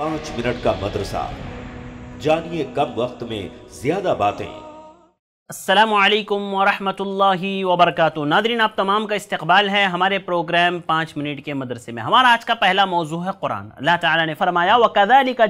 पांच मिनट का मदरसा जानिए कम वक्त में ज्यादा बातें असलम वरहमतुल्लाहि वबरकatuh नादरीन आप तमाम का इस्तकबाल है हमारे प्रोग्राम पाँच मिनट के मदरसे में हमारा आज का पहला मौजू है कुरान अल्लाह ताला ने फरमाया वकदाली का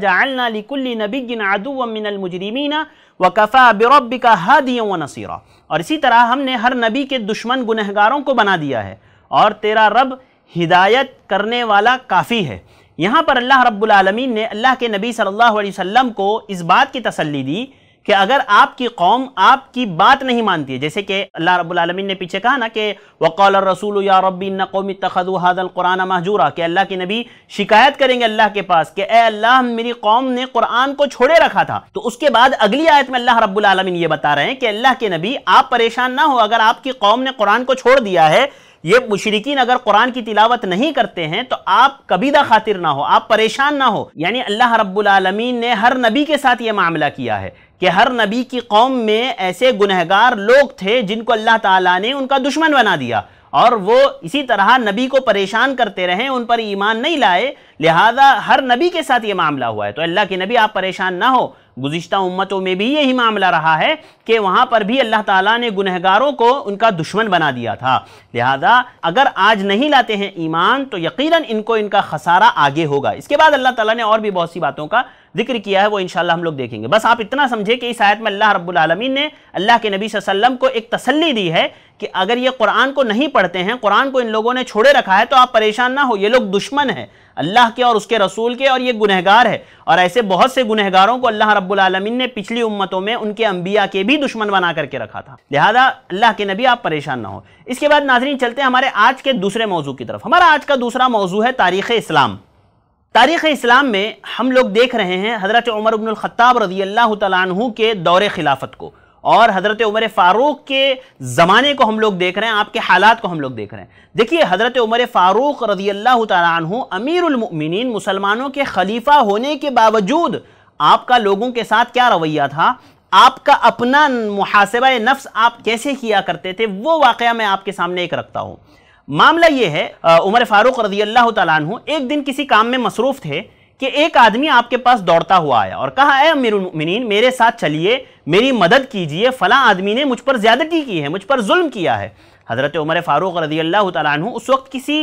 नबीन अदुमिनमजरमीना वकफ़ा बिरबी का हादियों व नसीरा और इसी तरह हमने हर नबी के दुश्मन गुनहगारों को बना दिया है और तेरा रब हिदायत करने वाला काफ़ी है यहाँ पर अल्लाह रब्बुल ने अल्लाह के नबी सल्लल्लाहु अलैहि वसल्लम को इस बात की तसल्ली दी कि अगर आपकी कौम आपकी बात नहीं मानती है जैसे कि अल्लाह रब्बुल ने पीछे कहा ना कि वक़ौल रसूल या रब्बी न कौमी तखदु हादल महजूरा कि अल्लाह के नबी शिकायत करेंगे अल्लाह के पास कि ए अल्लाह मेरी कौम ने कुरान को छोड़े रखा था तो उसके बाद अगली आयत में अल्लाह रब्बुल ये बता रहे हैं कि अल्लाह के नबी आप परेशान ना हो अगर आपकी कौम ने कुरान को छोड़ दिया है ये मुशरकिन अगर कुरान की तिलावत नहीं करते हैं तो आप कबीदा खातिर ना हो आप परेशान ना हो यानी अल्लाह रब्बुलमीन ने हर नबी के साथ ये मामला किया है कि हर नबी की कौम में ऐसे गुनहगार लोग थे जिनको अल्लाह ताला ने उनका दुश्मन बना दिया और वो इसी तरह नबी को परेशान करते रहे उन पर ईमान नहीं लाए लिहाजा हर नबी के साथ ये मामला हुआ है तो अल्लाह के नबी आप परेशान ना हो गुज्त उम्मतों में भी यही मामला रहा है कि वहाँ पर भी अल्लाह ताला ने गुनहगारों को उनका दुश्मन बना दिया था लिहाजा अगर आज नहीं लाते हैं ईमान तो यकीनन इनको इनका खसारा आगे होगा इसके बाद अल्लाह ताला ने और भी बहुत सी बातों का जिक्र किया है वो इंशाल्लाह हम लोग देखेंगे बस आप इतना समझे कि इस आयत में अल्लाह रब्बुल आलमीन ने अल्लाह के नबी वसल्लम को एक तसल्ली दी है कि अगर ये कुरान को नहीं पढ़ते हैं कुरान को इन लोगों ने छोड़े रखा है तो आप परेशान ना हो ये लोग दुश्मन है अल्लाह के और उसके रसूल के और ये गुनहगार है और ऐसे बहुत से गुनहगारों को अल्लाह रब्बुल आलमीन ने पिछली उम्मतों में उनके अम्बिया के भी दुश्मन बना करके रखा था लिहाजा अल्लाह के नबी आप परेशान ना हो इसके बाद नाजरीन चलते हैं हमारे आज के दूसरे मौजू की तरफ हमारा आज का दूसरा मौजू है तारीख़ इस्लाम तारीख़ इस्लाम में हम लोग देख रहे हैं हज़रत उमर अबन ख़त्ताब रज़ी अल्लाह तु के दौर खिलाफत को और हज़रत उमर फ़ारूक के ज़माने को हम लोग देख रहे हैं आपके हालात को हम लोग देख रहे हैं देखिए हज़रत उमर फ़ारूक रज़ी अल्लाह तु अमीरमिन मुसलमानों के खलीफा होने के बावजूद आपका लोगों के साथ क्या रवैया था आपका अपना मुहासबा नफ्स आप कैसे किया करते थे वो वाक़ मैं आपके सामने एक रखता हूँ मामला ये है उमर फारूक रजी अल्लाह तु एक दिन किसी काम में मसरूफ़ थे कि एक आदमी आपके पास दौड़ता हुआ आया और कहा है मिनन मेरे साथ चलिए मेरी मदद कीजिए फ़लाँ आदमी ने मुझ पर ज़्यादती की है मुझ पर जुल्म किया है हज़रत उमर फ़ारूक रजी अल्लाह तु उस वक्त किसी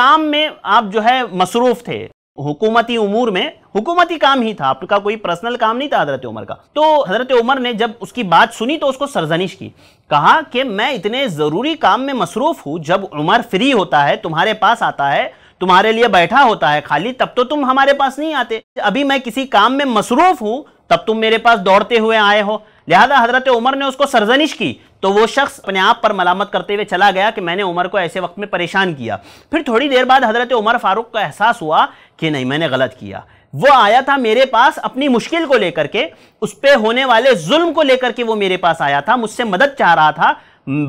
काम में आप जो है मसरूफ़ थे हुकूमती उमूर में हुकूमती काम ही था आपका कोई पर्सनल काम नहीं था हजरत उमर का तो हजरत उमर ने जब उसकी बात सुनी तो उसको सरजनिश की कहा कि मैं इतने ज़रूरी काम में मसरूफ़ हूँ जब उमर फ्री होता है तुम्हारे पास आता है तुम्हारे लिए बैठा होता है खाली तब तो तुम हमारे पास नहीं आते अभी मैं किसी काम में मसरूफ़ हूँ तब तुम मेरे पास दौड़ते हुए आए हो लिहाजा हजरत उमर ने उसको सरजनिश की तो वो शख्स अपने आप पर मलामत करते हुए चला गया कि मैंने उमर को ऐसे वक्त में परेशान किया फिर थोड़ी देर बाद हज़रत उमर फारूक का एहसास हुआ कि नहीं मैंने गलत किया वो आया था मेरे पास अपनी मुश्किल को लेकर के उस पर होने वाले जुल्म को लेकर के वो मेरे पास आया था मुझसे मदद चाह रहा था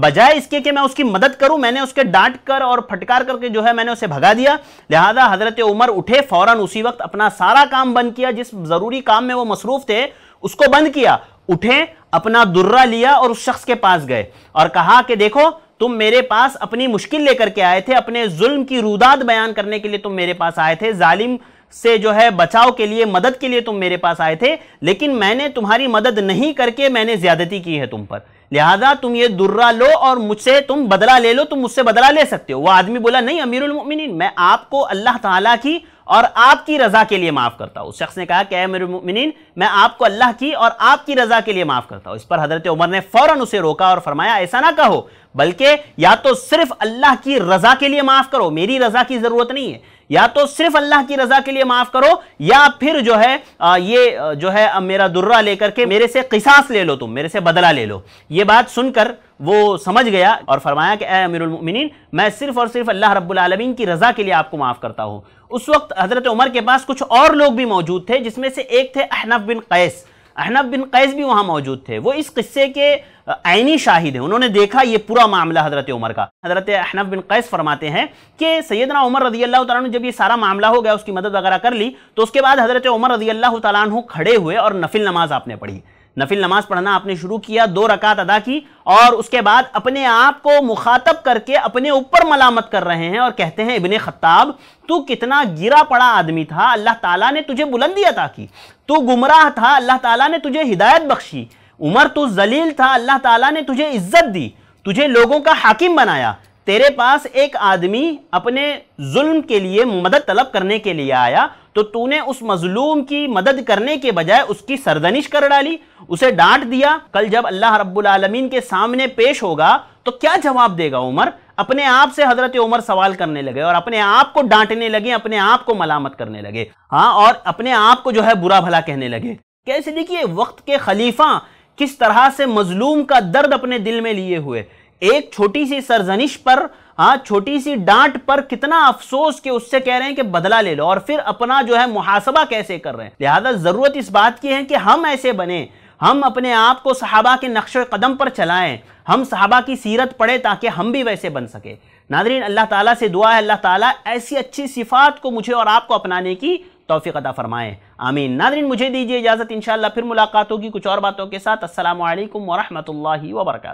बजाय इसके कि मैं उसकी मदद करूं मैंने उसके डांट कर और फटकार करके जो है मैंने उसे भगा दिया लिहाजा हजरत उमर उठे फौरन उसी वक्त अपना सारा काम बंद किया जिस ज़रूरी काम में वो मसरूफ़ थे उसको बंद किया उठे अपना दुर्रा लिया और उस शख्स के पास गए और कहा कि देखो तुम मेरे पास अपनी मुश्किल लेकर के आए थे अपने जुल्म की रुदाद बयान करने के लिए तुम मेरे पास आए थे जालिम से जो है बचाव के लिए मदद के लिए तुम मेरे पास आए थे लेकिन मैंने तुम्हारी मदद नहीं करके मैंने ज्यादती की है तुम पर लिहाजा तुम ये दुर्रा लो और मुझसे तुम बदला ले लो तुम मुझसे बदला ले सकते हो वह आदमी बोला नहीं अमीरुल मोमिनीन मैं आपको अल्लाह ताला की और आपकी रजा के लिए माफ़ करता हूं उस शख्स ने कहा कि मेरे मुमिनीन मैं आपको अल्लाह की और आपकी रजा के लिए माफ़ करता हूं इस पर हज़रत उमर ने फ़ौरन उसे रोका और फरमाया ऐसा ना कहो बल्कि या तो सिर्फ अल्लाह की रजा के लिए माफ़ करो मेरी रजा की ज़रूरत नहीं है या तो सिर्फ अल्लाह की रजा के लिए माफ करो या फिर जो है आ, ये जो है मेरा दुर्रा लेकर के मेरे से किसास ले लो तुम मेरे से बदला ले लो ये बात सुनकर वो समझ गया और फरमाया कि अमीरमिन मैं सिर्फ और सिर्फ अल्लाह रब्बुलमीन की रजा के लिए आपको माफ़ करता हूँ उस वक्त हज़रत उमर के पास कुछ और लोग भी मौजूद थे जिसमें से एक थे अहनब बिन कैस अहनब बिन कैस भी वहाँ मौजूद थे वो इस किस्से के आइनी शाहिद हैं उन्होंने देखा ये पूरा मामला हज़रत उमर का हज़रत अहनब बिन कैस फरमाते हैं कि सैदना उमर रजी अल्लाह तु जब ये सारा मामला हो गया उसकी मदद वगैरह कर ली तो उसके बाद हज़रत उमर रजी अल्लाह तु खड़े हुए और नफिल नमाज आपने पढ़ी नफिल नमाज पढ़ना आपने शुरू किया दो रकात अदा की और उसके बाद अपने आप को मुखातब करके अपने ऊपर मलामत कर रहे हैं और कहते हैं इबन खत्ताब तू कितना गिरा पड़ा आदमी था अल्लाह ताला ने तुझे बुलंदी अदा की तू गुमराह था अल्लाह ताला ने तुझे हिदायत बख्शी उमर तू जलील था अल्लाह ताला ने तुझे इज्जत दी तुझे लोगों का हाकिम बनाया तेरे पास एक आदमी अपने जुल्म के लिए मदद तलब करने के लिए आया तो तूने उस मजलूम की मदद करने के बजाय उसकी सरदनिश कर डाली उसे डांट दिया कल जब अल्लाह रब्बुल आलमीन के सामने पेश होगा तो क्या जवाब देगा उमर अपने आप से हजरत उमर सवाल करने लगे और अपने आप को डांटने लगे अपने आप को मलामत करने लगे हाँ और अपने आप को जो है बुरा भला कहने लगे कैसे देखिए वक्त के खलीफा किस तरह से मजलूम का दर्द अपने दिल में लिए हुए एक छोटी सी सरजनिश पर हाँ छोटी सी डांट पर कितना अफसोस कि उससे कह रहे हैं कि बदला ले लो और फिर अपना जो है मुहासबा कैसे कर रहे हैं लिहाजा ज़रूरत इस बात की है कि हम ऐसे बने हम अपने आप को सहाबा के नक्श कदम पर चलाएं हम सहाबा की सीरत पढ़े ताकि हम भी वैसे बन सके नादरीन अल्लाह ताला से दुआ है अल्लाह ताला ऐसी अच्छी सिफात को मुझे और आपको अपनाने की तोफ़ी अदा आमीन नादरीन मुझे दीजिए इजाज़त इन फिर मुलाकात होगी कुछ और बातों के साथ असल वरहमल वर्का